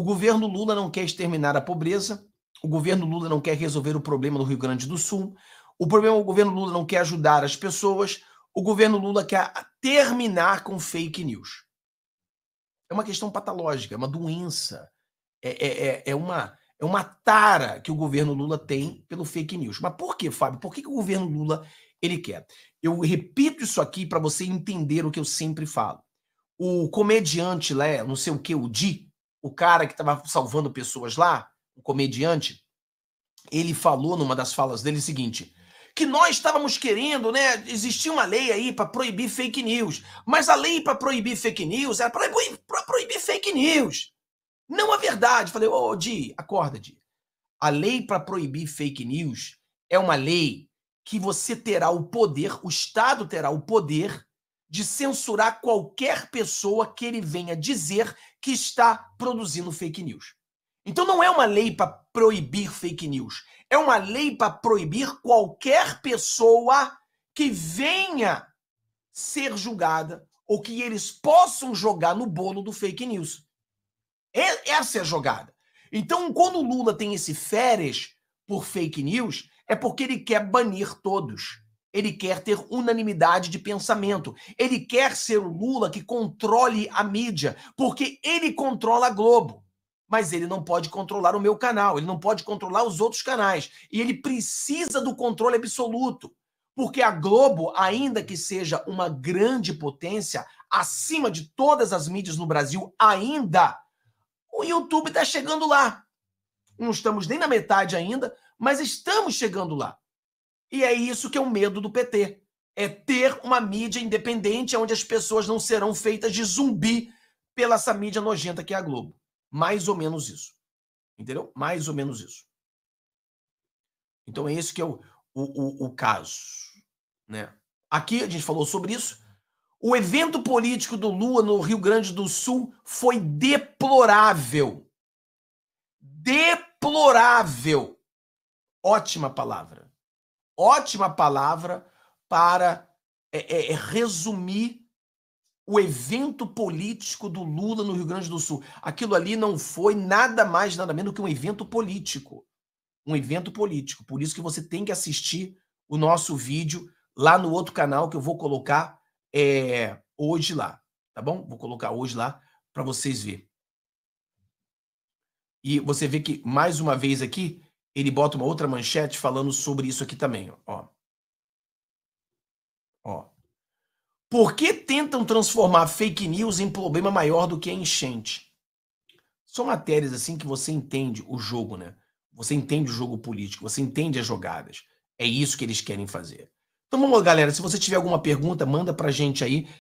O governo Lula não quer exterminar a pobreza, o governo Lula não quer resolver o problema do Rio Grande do Sul, o problema é o governo Lula não quer ajudar as pessoas, o governo Lula quer terminar com fake news. É uma questão patológica, é uma doença, é, é, é, é uma é uma tara que o governo Lula tem pelo fake news. Mas por que, Fábio? Por que, que o governo Lula ele quer? Eu repito isso aqui para você entender o que eu sempre falo. O comediante lá, não sei o que, o Dick, o cara que estava salvando pessoas lá, o comediante, ele falou numa das falas dele o seguinte: que nós estávamos querendo, né? Existia uma lei aí para proibir fake news, mas a lei para proibir fake news era para proibir, proibir, fake news, não a verdade. Falei, ô oh, Di, acorda, Di. A lei para proibir fake news é uma lei que você terá o poder, o Estado terá o poder de censurar qualquer pessoa que ele venha dizer que está produzindo fake news. Então não é uma lei para proibir fake news, é uma lei para proibir qualquer pessoa que venha ser julgada ou que eles possam jogar no bolo do fake news. Essa é a jogada. Então, quando o Lula tem esse férias por fake news, é porque ele quer banir todos. Ele quer ter unanimidade de pensamento. Ele quer ser o Lula que controle a mídia, porque ele controla a Globo. Mas ele não pode controlar o meu canal, ele não pode controlar os outros canais. E ele precisa do controle absoluto. Porque a Globo, ainda que seja uma grande potência, acima de todas as mídias no Brasil, ainda, o YouTube está chegando lá. Não estamos nem na metade ainda, mas estamos chegando lá. E é isso que é o medo do PT. É ter uma mídia independente onde as pessoas não serão feitas de zumbi pela essa mídia nojenta que é a Globo. Mais ou menos isso. Entendeu? Mais ou menos isso. Então é esse que é o, o, o, o caso. Né? Aqui a gente falou sobre isso. O evento político do Lula no Rio Grande do Sul foi deplorável. Deplorável. Ótima palavra ótima palavra para é, é, é, resumir o evento político do Lula no Rio Grande do Sul. Aquilo ali não foi nada mais, nada menos que um evento político. Um evento político. Por isso que você tem que assistir o nosso vídeo lá no outro canal que eu vou colocar é, hoje lá, tá bom? Vou colocar hoje lá para vocês verem. E você vê que, mais uma vez aqui, ele bota uma outra manchete falando sobre isso aqui também. Ó. Ó. Por que tentam transformar fake news em problema maior do que a enchente? São matérias assim que você entende o jogo, né? Você entende o jogo político, você entende as jogadas. É isso que eles querem fazer. Então vamos lá, galera. Se você tiver alguma pergunta, manda pra gente aí.